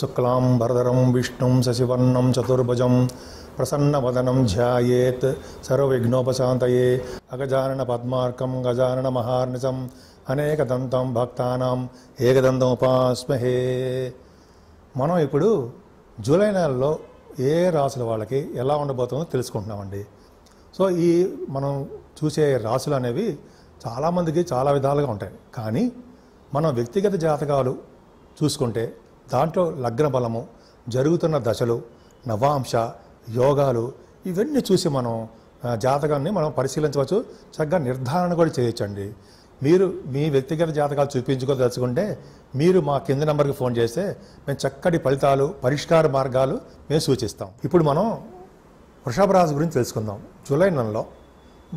శుక్లాం శశివర్ణం చతుర్భుజం ప్రసన్నవదనం सशिवर्णं चतुर्भुजं प्रसन्नवदनं పద్మార్కం सर्वविघ्नोपशान्तये మహార్నిజం అనేక దంతం భక్తానం ఏకదంతం ఉపాస్మహే మనం ఇప్పుడు జూలై నెలలో ఏ రాసుల వాళ్ళకి ఎలా ఉండబోతుందో తెలుసుకుంటున్నామండి సో ఈ మనం చూసే రాసులు అనేవి చాలామందికి చాలా విధాలుగా ఉంటాయి కానీ మనం వ్యక్తిగత జాతకాలు చూసుకుంటే దాంట్లో లగ్న బలము జరుగుతున్న దశలు నవాంశ యోగాలు ఇవన్నీ చూసి మనం జాతకాన్ని మనం పరిశీలించవచ్చు చక్కగా నిర్ధారణ కూడా చేయొచ్చండి మీరు మీ వ్యక్తిగత జాతకాలు చూపించుకోదలుచుకుంటే మీరు మా కింద నెంబర్కి ఫోన్ చేస్తే మేము చక్కటి ఫలితాలు పరిష్కార మార్గాలు మేము సూచిస్తాం ఇప్పుడు మనం వృషభ రాశి గురించి తెలుసుకుందాం జూలై నెలలో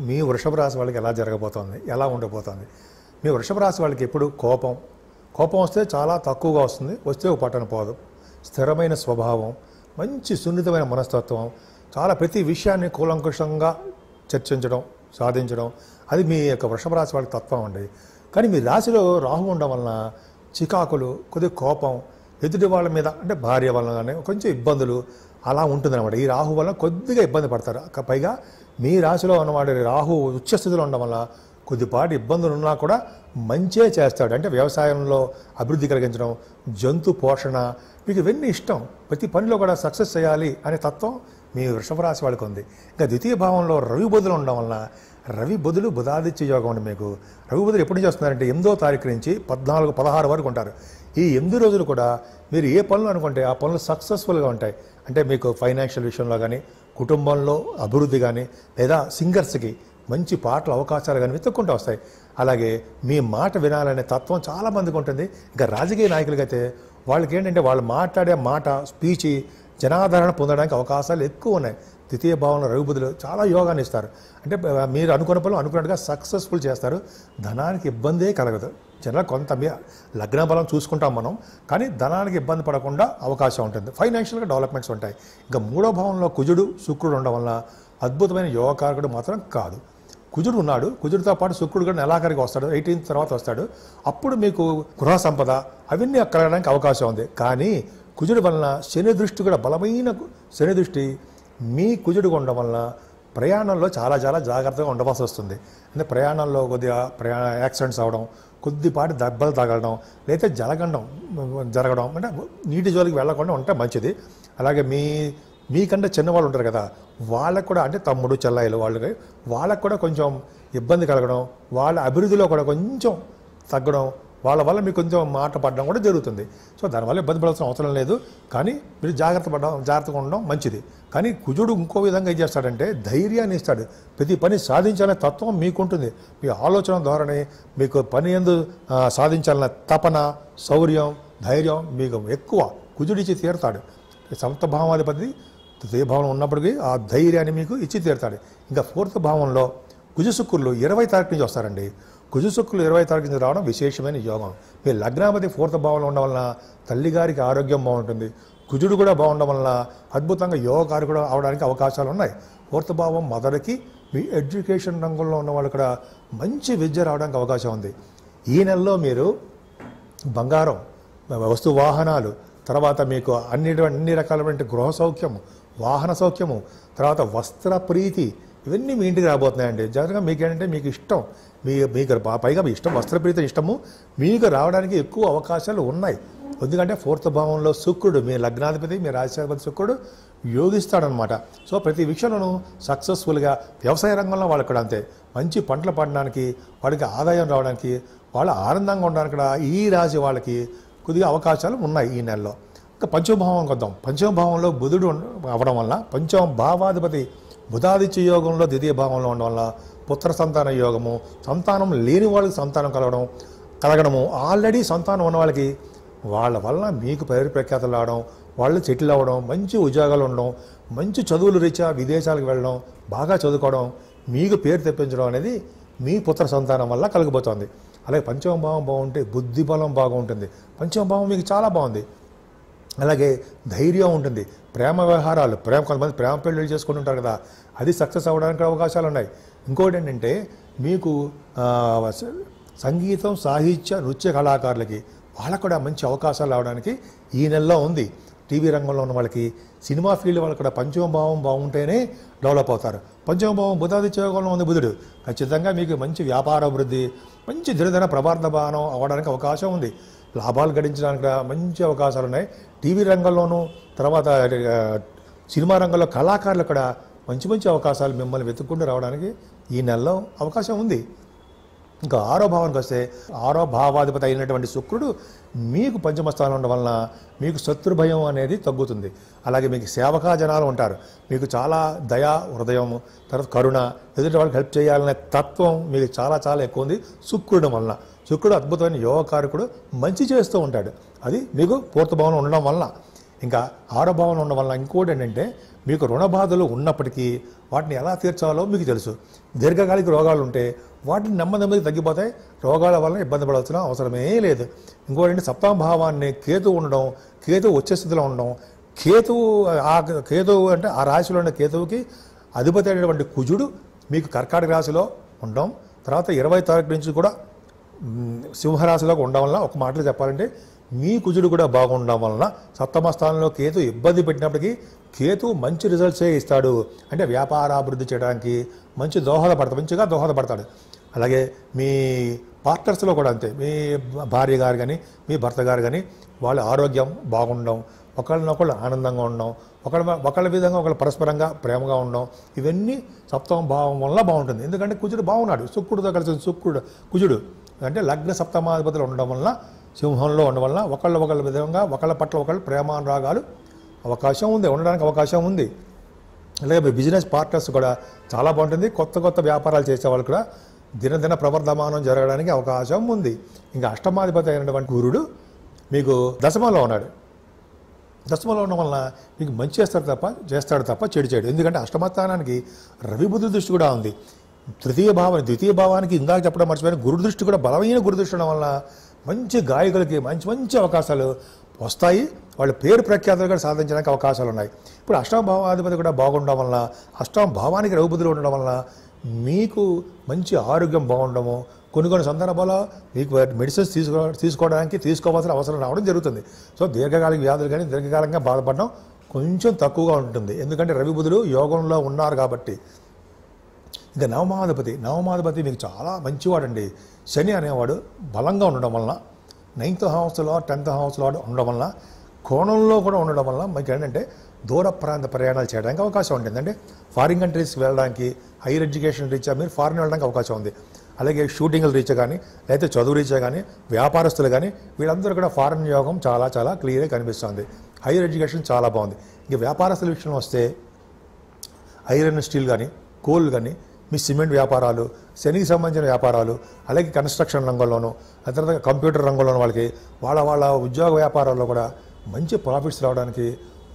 మీ వృషభ రాశి వాళ్ళకి ఎలా జరగబోతోంది ఎలా ఉండబోతోంది మీ వృషభ రాశి వాళ్ళకి ఎప్పుడు కోపం కోపం వస్తే చాలా తక్కువగా వస్తుంది వస్తే ఒక పట్టణ పోదు స్థిరమైన స్వభావం మంచి సున్నితమైన మనస్తత్వం చాలా ప్రతి విషయాన్ని కూలంకుషంగా చర్చించడం సాధించడం అది మీ యొక్క వృషభ రాశి వాళ్ళకి తత్వం అండి కానీ మీ రాశిలో రాహు ఉండడం వలన చికాకులు కొద్దిగా కోపం ఎదుటి వాళ్ళ మీద అంటే భార్య వలన కానీ కొంచెం ఇబ్బందులు అలా ఉంటుందన్నమాట ఈ రాహు వల్ల కొద్దిగా ఇబ్బంది పడతారు పైగా మీ రాశిలో ఉన్నవాడు రాహు ఉచ్చస్థితిలో ఉండడం వల్ల కొద్దిపాటి ఇబ్బందులు ఉన్నా కూడా మంచే చేస్తాడు అంటే వ్యవసాయంలో అభివృద్ధి కలిగించడం జంతు పోషణ మీకు ఇవన్నీ ఇష్టం ప్రతి పనిలో కూడా సక్సెస్ చేయాలి అనే తత్వం మీ వృషభరాశి వాళ్ళకి ఉంది ఇంకా ద్వితీయ భావంలో రవి బదులు ఉండడం వలన రవి బదులు బుధాదిత్య యోగం అండి మీకు రవి బదులు ఎప్పుడు చేస్తున్నారంటే ఎనిమిదో తారీఖు నుంచి పద్నాలుగు పదహారు వరకు ఉంటారు ఈ ఎనిమిది రోజులు కూడా మీరు ఏ పనులు అనుకుంటే ఆ పనులు సక్సెస్ఫుల్గా ఉంటాయి అంటే మీకు ఫైనాన్షియల్ విషయంలో కానీ కుటుంబంలో అభివృద్ధి కానీ లేదా సింగర్స్కి మంచి పాటల అవకాశాలు కానీ వెతుక్కుంటూ వస్తాయి అలాగే మీ మాట వినాలనే తత్వం చాలామందికి ఉంటుంది ఇంకా రాజకీయ నాయకులకైతే వాళ్ళకి ఏంటంటే వాళ్ళు మాట్లాడే మాట స్పీచ్ జనాదరణ పొందడానికి అవకాశాలు ఎక్కువ ఉన్నాయి ద్వితీయ భావన రఘుపతులు చాలా యోగాన్ని ఇస్తారు అంటే మీరు అనుకున్న పనులు అనుకున్నట్టుగా సక్సెస్ఫుల్ చేస్తారు ధనానికి ఇబ్బందే కలగదు జనరల్ కొంత మీ లగ్న బలం చూసుకుంటాం మనం కానీ ధనానికి ఇబ్బంది పడకుండా అవకాశం ఉంటుంది ఫైనాన్షియల్గా డెవలప్మెంట్స్ ఉంటాయి ఇంకా మూడో భావంలో కుజుడు శుక్రుడు ఉండడం వల్ల అద్భుతమైన యోగకారకుడు మాత్రం కాదు కుజుడు ఉన్నాడు కుజుడితో పాటు శుక్రుడు కూడా నెలాఖరికి వస్తాడు ఎయిటీన్త్ తర్వాత వస్తాడు అప్పుడు మీకు గృహ సంపద అవన్నీ కలగడానికి అవకాశం ఉంది కానీ కుజుడు వలన శని దృష్టి కూడా బలమైన శని దృష్టి మీ కుజుడు ఉండడం వలన ప్రయాణంలో చాలా చాలా జాగ్రత్తగా ఉండవలసి వస్తుంది అంటే ప్రయాణంలో కొద్దిగా ప్రయాణ యాక్సిడెంట్స్ అవ్వడం కొద్దిపాటి దెబ్బలు తగలడం లేకపోతే జలగండం జరగడం అంటే నీటి జోలికి వెళ్లకుండా ఉంటే మంచిది అలాగే మీ మీకంటే చిన్నవాళ్ళు ఉంటారు కదా వాళ్ళకు కూడా అంటే తమ్ముడు చెల్లాయిలు వాళ్ళకి వాళ్ళకు కూడా కొంచెం ఇబ్బంది కలగడం వాళ్ళ అభివృద్ధిలో కూడా కొంచెం తగ్గడం వాళ్ళ వల్ల మీకు కొంచెం మాట పడడం కూడా జరుగుతుంది సో దానివల్ల ఇబ్బంది పడాల్సిన అవసరం లేదు కానీ మీరు జాగ్రత్త పడడం జాగ్రత్తగా ఉండడం మంచిది కానీ కుజుడు ఇంకో విధంగా ఏం చేస్తాడంటే ధైర్యాన్ని ఇస్తాడు ప్రతి పని సాధించాలనే తత్వం మీకుంటుంది మీ ఆలోచన ధోరణి మీకు పని ఎందు సాధించాలన్న తపన శౌర్యం ధైర్యం మీకు ఎక్కువ కుజుడిచ్చి తీరుతాడు సంతభావాధిపతి తృతీయ భావం ఉన్నప్పటికీ ఆ ధైర్యాన్ని మీకు ఇచ్చి తీరుతాడు ఇంకా ఫోర్త్ భావంలో కుజశుక్రులు ఇరవై తారీఖు నుంచి వస్తారండి కుజశుక్రులు ఇరవై తారీఖు నుంచి రావడం విశేషమైన యోగం మీ లగ్నాపతి ఫోర్త్ భావంలో ఉండడం వలన తల్లిగారికి ఆరోగ్యం బాగుంటుంది కుజుడు కూడా బాగుండడం వలన అద్భుతంగా యోగకారు కూడా అవడానికి అవకాశాలు ఉన్నాయి ఫోర్త్ భావం మదర్కి మీ ఎడ్యుకేషన్ రంగంలో ఉన్న వాళ్ళు కూడా మంచి విద్య రావడానికి అవకాశం ఉంది ఈ నెలలో మీరు బంగారం వస్తు వాహనాలు తర్వాత మీకు అన్ని అన్ని రకాలైన గృహ సౌఖ్యం వాహన సౌఖ్యము తర్వాత వస్త్ర ప్రీతి ఇవన్నీ మీ ఇంటికి రాబోతున్నాయండి జనరల్గా ఏంటంటే మీకు ఇష్టం మీ మీకు పైగా మీ ఇష్టం వస్త్రప్రీతం ఇష్టము మీకు రావడానికి ఎక్కువ అవకాశాలు ఉన్నాయి ఎందుకంటే ఫోర్త్ భావంలో శుక్రుడు మీ లగ్నాధిపతి మీ రాజ్యాధిపతి శుక్రుడు యోగిస్తాడనమాట సో ప్రతి విషయంలోనూ సక్సెస్ఫుల్గా వ్యవసాయ రంగంలో వాళ్ళు కూడా అంతే మంచి పంటలు పండడానికి వాడికి ఆదాయం రావడానికి వాళ్ళ ఆనందంగా ఉండడానికి కూడా ఈ రాశి వాళ్ళకి కొద్దిగా అవకాశాలు ఉన్నాయి ఈ నెలలో ఇంకా పంచమభావం వద్దాం పంచమభావంలో బుధుడు అవడం వల్ల పంచమ భావాధిపతి బుధాదిత్య యోగంలో ద్వితీయ భావంలో ఉండడం వల్ల పుత్ర సంతాన యోగము సంతానం లేని వాళ్ళకి సంతానం కలగడం కలగడము ఆల్రెడీ సంతానం ఉన్న వాళ్ళకి వాళ్ళ వల్ల మీకు పేరు ప్రఖ్యాతలు రావడం వాళ్ళు సెటిల్ అవ్వడం మంచి ఉద్యోగాలు ఉండడం మంచి చదువులు రీచా విదేశాలకు వెళ్ళడం బాగా చదువుకోవడం మీకు పేరు తెప్పించడం అనేది మీ పుత్ర సంతానం వల్ల కలిగిపోతుంది అలాగే పంచమ భావం బాగుంటే బుద్ధి బలం బాగుంటుంది పంచమ భావం మీకు చాలా బాగుంది అలాగే ధైర్యం ఉంటుంది ప్రేమ వ్యవహారాలు ప్రేమ కొంతమంది ప్రేమ పెళ్ళిళ్ళు ఉంటారు కదా అది సక్సెస్ అవ్వడానికి అవకాశాలు ఉన్నాయి ఇంకోటి ఏంటంటే మీకు సంగీతం సాహిత్య నృత్య కళాకారులకి వాళ్ళకు కూడా మంచి అవకాశాలు రావడానికి ఈ నెలలో ఉంది టీవీ రంగంలో ఉన్న వాళ్ళకి సినిమా ఫీల్డ్ వాళ్ళు కూడా పంచమభావం బాగుంటేనే డెవలప్ అవుతారు పంచమభావం బుధాది చేయంలో ఉంది బుధుడు ఖచ్చితంగా మీకు మంచి వ్యాపార అభివృద్ధి మంచి దినదిన ప్రవర్ధ బాణం అవ్వడానికి అవకాశం ఉంది లాభాలు గడించడానికి మంచి అవకాశాలు ఉన్నాయి టీవీ రంగంలోనూ తర్వాత సినిమా రంగంలో కళాకారులు కూడా మంచి మంచి అవకాశాలు మిమ్మల్ని వెతుక్కుంటూ రావడానికి ఈ నెలలో అవకాశం ఉంది ఇంకా ఆరో భావానికి వస్తే ఆరో భావాధిపతి అయినటువంటి శుక్రుడు మీకు పంచమస్థానం ఉండడం వలన మీకు శత్రుభయం అనేది తగ్గుతుంది అలాగే మీకు సేవకా జనాలు ఉంటారు మీకు చాలా దయా హృదయం తర్వాత కరుణ ఎదుటి వాళ్ళకి హెల్ప్ చేయాలనే తత్వం మీకు చాలా చాలా ఎక్కువ ఉంది శుక్రుడు వలన శుక్రుడు అద్భుతమైన యోగకారకుడు మంచి చేస్తూ ఉంటాడు అది మీకు పూర్తి భవనం ఉండడం వలన ఇంకా ఆడభావన ఉండడం వల్ల ఇంకోటి ఏంటంటే మీకు రుణ బాధలు ఉన్నప్పటికీ వాటిని ఎలా తీర్చాలో మీకు తెలుసు దీర్ఘకాలిక రోగాలు ఉంటే వాటిని నెమ్మది తగ్గిపోతాయి రోగాల వల్ల ఇబ్బంది పడాల్సిన అవసరమే లేదు ఇంకోటి సప్తాం భావాన్ని కేతు ఉండడం కేతు వచ్చే స్థితిలో ఉండడం కేతువు ఆ కేతువు అంటే ఆ రాశిలో ఉన్న కేతువుకి అధిపతి అయినటువంటి కుజుడు మీకు కర్కాటక రాశిలో ఉండడం తర్వాత ఇరవై తారీఖు నుంచి కూడా సింహరాశిలోకి ఉండడం వల్ల ఒక మాటలు చెప్పాలంటే మీ కుజుడు కూడా బాగుండడం వలన సప్తమ స్థానంలో కేతు ఇబ్బంది పెట్టినప్పటికీ కేతు మంచి రిజల్ట్సే ఇస్తాడు అంటే వ్యాపారాభివృద్ధి చేయడానికి మంచి దోహదపడతాడు మంచిగా దోహదపడతాడు అలాగే మీ పార్ట్నర్స్లో కూడా అంతే మీ భార్య గారు కానీ మీ భర్త గారు కానీ వాళ్ళ ఆరోగ్యం బాగుండడం ఒకళ్ళనొకళ్ళు ఆనందంగా ఉండడం ఒకళ్ళ ఒకళ్ళ విధంగా ఒకళ్ళు పరస్పరంగా ప్రేమగా ఉండడం ఇవన్నీ సప్తమ భావం వల్ల బాగుంటుంది ఎందుకంటే కుజుడు బాగున్నాడు శుక్రుడితో కలిసి శుక్రుడు కుజుడు అంటే లగ్న సప్తమాధిపతులు ఉండడం వలన సింహంలో ఉండడం వల్ల ఒకళ్ళ ఒకళ్ళ విధంగా ఒకళ్ళ పట్ల ఒకళ్ళు ప్రేమానురాగాలు అవకాశం ఉంది ఉండడానికి అవకాశం ఉంది అలాగే బిజినెస్ పార్ట్నర్స్ కూడా చాలా బాగుంటుంది కొత్త కొత్త వ్యాపారాలు చేసే వాళ్ళు కూడా దినదిన ప్రవర్ధమానం జరగడానికి అవకాశం ఉంది ఇంకా అష్టమాధిపతి అయినటువంటి గురుడు మీకు దశమంలో ఉన్నాడు దశమంలో ఉండడం వలన మీకు మంచి చేస్తాడు తప్ప చేస్తాడు తప్ప చెడు చేయడు ఎందుకంటే అష్టమస్థానానికి రవిబుద్ధి దృష్టి కూడా ఉంది తృతీయ భావాన్ని ద్వితీయ భావానికి ఇందాక చెప్పడం మర్చిపోయిన గురు దృష్టి కూడా బలమైన గురు దృష్టి ఉండడం వలన మంచి గాయకులకి మంచి మంచి అవకాశాలు వస్తాయి వాళ్ళ పేరు ప్రఖ్యాతలు కూడా సాధించడానికి అవకాశాలు ఉన్నాయి ఇప్పుడు అష్టమ భావాధిపతి కూడా బాగుండడం వల్ల అష్టమ భావానికి రఘుపతులు ఉండడం వలన మీకు మంచి ఆరోగ్యం బాగుండము కొన్ని కొన్ని సందర్భాల్లో మీకు మెడిసిన్స్ తీసుకో తీసుకోవడానికి తీసుకోవాల్సిన అవసరం రావడం జరుగుతుంది సో దీర్ఘకాలిక వ్యాధులు కానీ దీర్ఘకాలంగా బాధపడడం కొంచెం తక్కువగా ఉంటుంది ఎందుకంటే రవి బుధులు యోగంలో ఉన్నారు కాబట్టి ఇంకా నవమాధపతి నవమాధపతి మీకు చాలా మంచివాడండి శని అనేవాడు బలంగా ఉండడం వలన నైన్త్ హౌస్లో టెన్త్ హౌస్లో ఉండడం వలన కోణంలో కూడా ఉండడం వలన మీకు ఏంటంటే దూర ప్రాంత ప్రయాణాలు చేయడానికి అవకాశం ఉంటుంది అంటే ఫారిన్ కంట్రీస్ వెళ్ళడానికి హైయర్ ఎడ్యుకేషన్ రీచ్ మీరు ఫారిన్ వెళ్ళడానికి అవకాశం ఉంది అలాగే షూటింగ్లు రీచ్ కానీ లేకపోతే చదువు రీచ్ కానీ వ్యాపారస్తులు కానీ వీళ్ళందరూ కూడా ఫారెన్ యోగం చాలా చాలా క్లియర్గా కనిపిస్తుంది హైయర్ ఎడ్యుకేషన్ చాలా బాగుంది ఇంకా వ్యాపారస్తుల విషయంలో వస్తే ఐరన్ స్టీల్ కానీ కోల్ కానీ మీ సిమెంట్ వ్యాపారాలు శనికి సంబంధించిన వ్యాపారాలు అలాగే కన్స్ట్రక్షన్ రంగంలోనూ ఆ తర్వాత కంప్యూటర్ రంగంలోనూ వాళ్ళకి వాళ్ళ వాళ్ళ ఉద్యోగ వ్యాపారాల్లో కూడా మంచి ప్రాఫిట్స్ రావడానికి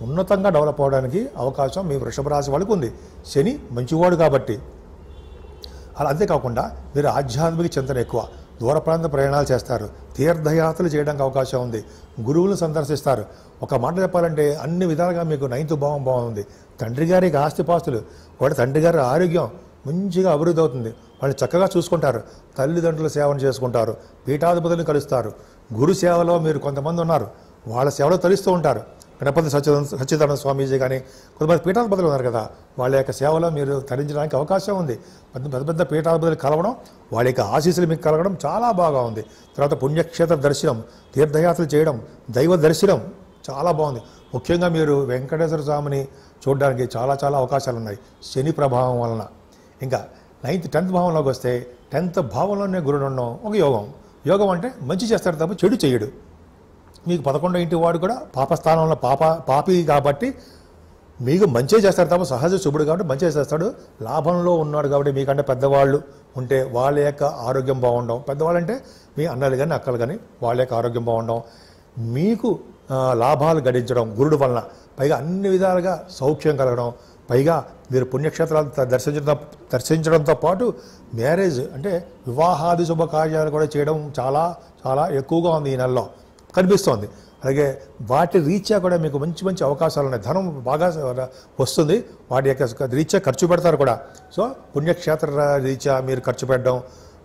ఉన్నతంగా డెవలప్ అవడానికి అవకాశం మీ వృషభ రాశి వాళ్ళకు ఉంది శని మంచివాడు కాబట్టి అలా అంతేకాకుండా మీరు ఆధ్యాత్మిక చింతన ఎక్కువ దూర ప్రాంత ప్రయాణాలు చేస్తారు తీర్థయాత్రలు చేయడానికి అవకాశం ఉంది గురువులను సందర్శిస్తారు ఒక మాట చెప్పాలంటే అన్ని విధాలుగా మీకు నైన్త్ భావం బాగుంది తండ్రి గారికి ఆస్తిపాస్తులు వాడి తండ్రి గారి ఆరోగ్యం మంచిగా అభివృద్ధి అవుతుంది వాళ్ళు చక్కగా చూసుకుంటారు తల్లిదండ్రుల సేవను చేసుకుంటారు పీఠాధిపతులను కలుస్తారు గురు సేవలో మీరు కొంతమంది ఉన్నారు వాళ్ళ సేవలో తలుస్తూ ఉంటారు గణపతి సచ్చిదాన సచ్చిదానంద స్వామీజీ కానీ కొంతమంది పీఠాధిపతులు ఉన్నారు కదా వాళ్ళ యొక్క సేవలో మీరు తరించడానికి అవకాశం ఉంది పెద్ద పెద్ద పెద్ద పీఠాధిపతులు కలవడం వాళ్ళ యొక్క ఆశీస్సులు మీకు కలగడం చాలా బాగా ఉంది తర్వాత పుణ్యక్షేత్ర దర్శనం తీర్థయాత్రలు చేయడం దైవ దర్శనం చాలా బాగుంది ముఖ్యంగా మీరు వెంకటేశ్వర స్వామిని చూడడానికి చాలా చాలా అవకాశాలు ఉన్నాయి శని ప్రభావం వలన ఇంకా నైన్త్ టెన్త్ భావంలోకి వస్తే టెన్త్ భావంలోనే గురుడు ఉండడం ఒక యోగం యోగం అంటే మంచి చేస్తాడు తప్ప చెడు చేయడు మీకు పదకొండో ఇంటి వాడు కూడా పాపస్థానంలో పాప పాపి కాబట్టి మీకు మంచి చేస్తాడు తప్ప సహజ శుభుడు కాబట్టి మంచి చేస్తాడు లాభంలో ఉన్నాడు కాబట్టి మీకంటే పెద్దవాళ్ళు ఉంటే వాళ్ళ యొక్క ఆరోగ్యం బాగుండవు పెద్దవాళ్ళు అంటే మీ అన్నలు కానీ అక్కలు కానీ వాళ్ళ యొక్క ఆరోగ్యం బాగుండడం మీకు లాభాలు గడించడం గురుడు వలన పైగా అన్ని విధాలుగా సౌఖ్యం కలగడం పైగా మీరు పుణ్యక్షేత్రాలు దర్శించడం దర్శించడంతో పాటు మ్యారేజ్ అంటే వివాహాది శుభకార్యాలు కూడా చేయడం చాలా చాలా ఎక్కువగా ఉంది ఈ నెలలో కనిపిస్తోంది అలాగే వాటి రీత్యా కూడా మీకు మంచి మంచి అవకాశాలు ఉన్నాయి ధనం బాగా వస్తుంది వాటి యొక్క రీత్యా ఖర్చు పెడతారు కూడా సో పుణ్యక్షేత్ర రీత్యా మీరు ఖర్చు పెట్టడం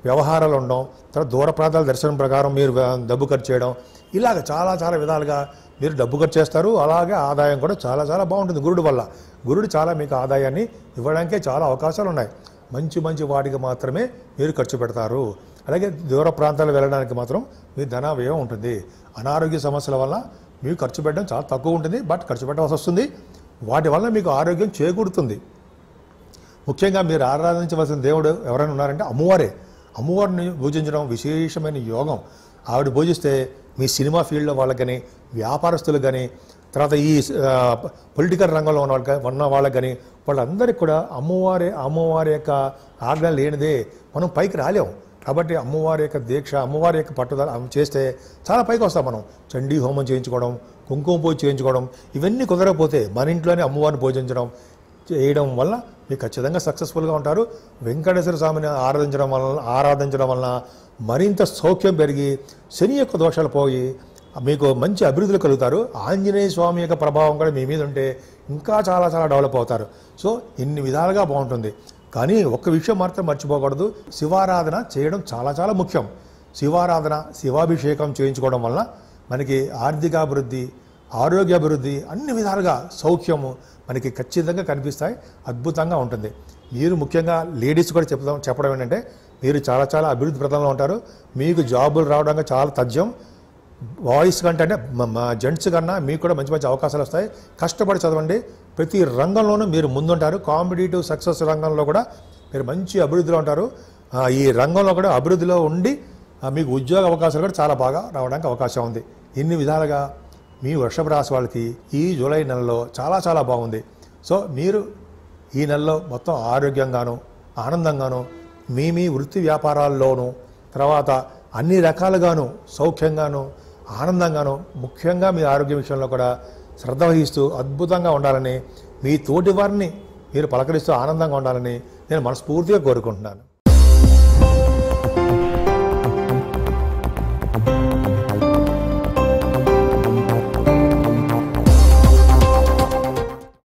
వ్యవహారాలు ఉండడం తర్వాత దూర ప్రాంతాల దర్శనం ప్రకారం మీరు డబ్బు ఖర్చు చేయడం ఇలాగ చాలా చాలా విధాలుగా మీరు డబ్బు ఖర్చు చేస్తారు అలాగే ఆదాయం కూడా చాలా చాలా బాగుంటుంది గురుడు వల్ల గురుడు చాలా మీకు ఆదాయాన్ని ఇవ్వడానికే చాలా అవకాశాలు ఉన్నాయి మంచి మంచి వాటికి మాత్రమే మీరు ఖర్చు పెడతారు అలాగే దూర ప్రాంతాలు వెళ్ళడానికి మాత్రం మీ ధన వ్యయం ఉంటుంది అనారోగ్య సమస్యల వల్ల మీకు ఖర్చు పెట్టడం చాలా తక్కువ ఉంటుంది బట్ ఖర్చు పెట్టవలసి వస్తుంది వాటి వల్ల మీకు ఆరోగ్యం చేకూరుతుంది ముఖ్యంగా మీరు ఆరాధించవలసిన దేవుడు ఎవరైనా ఉన్నారంటే అమ్మవారే అమ్మవారిని పూజించడం విశేషమైన యోగం ఆవిడ పూజిస్తే మీ సినిమా ఫీల్డ్లో వాళ్ళకి కానీ వ్యాపారస్తులు కానీ తర్వాత ఈ పొలిటికల్ రంగంలో ఉన్న వాళ్ళకి ఉన్న వాళ్ళకి కానీ వాళ్ళందరికీ కూడా అమ్మవారి అమ్మవారి యొక్క ఆజ్ఞ లేనిదే మనం పైకి రాలేము కాబట్టి అమ్మవారి యొక్క దీక్ష అమ్మవారి యొక్క పట్టుదల చేస్తే చాలా పైకి వస్తాం మనం చండీ హోమం చేయించుకోవడం కుంకుమ పూజ చేయించుకోవడం ఇవన్నీ కుదరకపోతే మన ఇంట్లోనే అమ్మవారిని పూజించడం చేయడం వల్ల మీరు ఖచ్చితంగా సక్సెస్ఫుల్గా ఉంటారు వెంకటేశ్వర స్వామిని ఆరాధించడం వలన ఆరాధించడం వలన మరింత సౌఖ్యం పెరిగి శని యొక్క దోషాలు పోయి మీకు మంచి అభివృద్ధులు కలుగుతారు ఆంజనేయ స్వామి యొక్క ప్రభావం కూడా మీ మీద ఉంటే ఇంకా చాలా చాలా డెవలప్ అవుతారు సో ఇన్ని విధాలుగా బాగుంటుంది కానీ ఒక్క విషయం మాత్రం మర్చిపోకూడదు శివారాధన చేయడం చాలా చాలా ముఖ్యం శివారాధన శివాభిషేకం చేయించుకోవడం వలన మనకి ఆర్థికాభివృద్ధి ఆరోగ్య అభివృద్ధి అన్ని విధాలుగా సౌఖ్యము మనకి ఖచ్చితంగా కనిపిస్తాయి అద్భుతంగా ఉంటుంది మీరు ముఖ్యంగా లేడీస్ కూడా చెప్తాం చెప్పడం ఏంటంటే మీరు చాలా చాలా అభివృద్ధి ప్రదంలో ఉంటారు మీకు జాబులు రావడానికి చాలా తథ్యం వాయిస్ కంటే అంటే జెంట్స్ కన్నా మీకు కూడా మంచి మంచి అవకాశాలు వస్తాయి కష్టపడి చదవండి ప్రతి రంగంలోనూ మీరు ముందుంటారు కాంపిటేటివ్ సక్సెస్ రంగంలో కూడా మీరు మంచి అభివృద్ధిలో ఉంటారు ఈ రంగంలో కూడా అభివృద్ధిలో ఉండి మీకు ఉద్యోగ అవకాశాలు కూడా చాలా బాగా రావడానికి అవకాశం ఉంది ఇన్ని విధాలుగా మీ వర్షపు రాశి వాళ్ళకి ఈ జూలై నెలలో చాలా చాలా బాగుంది సో మీరు ఈ నెలలో మొత్తం ఆరోగ్యంగాను ఆనందంగాను మీ మీ వృత్తి వ్యాపారాల్లోనూ తర్వాత అన్ని రకాలుగాను సౌఖ్యంగాను ఆనందంగాను ముఖ్యంగా మీ ఆరోగ్య విషయంలో కూడా శ్రద్ధ వహిస్తూ అద్భుతంగా ఉండాలని మీ తోటి వారిని మీరు పలకరిస్తూ ఆనందంగా ఉండాలని నేను మనస్ఫూర్తిగా కోరుకుంటున్నాను